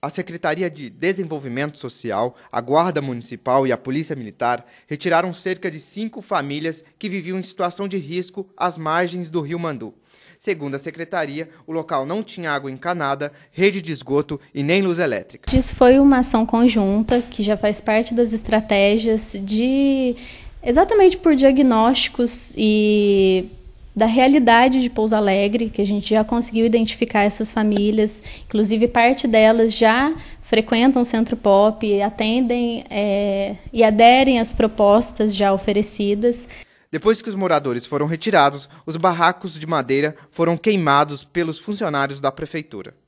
a Secretaria de Desenvolvimento Social, a Guarda Municipal e a Polícia Militar retiraram cerca de cinco famílias que viviam em situação de risco às margens do Rio Mandu. Segundo a secretaria, o local não tinha água encanada, rede de esgoto e nem luz elétrica. Isso foi uma ação conjunta que já faz parte das estratégias de exatamente por diagnósticos e da realidade de Pouso Alegre, que a gente já conseguiu identificar essas famílias, inclusive parte delas já frequentam o centro pop, atendem é, e aderem às propostas já oferecidas. Depois que os moradores foram retirados, os barracos de madeira foram queimados pelos funcionários da prefeitura.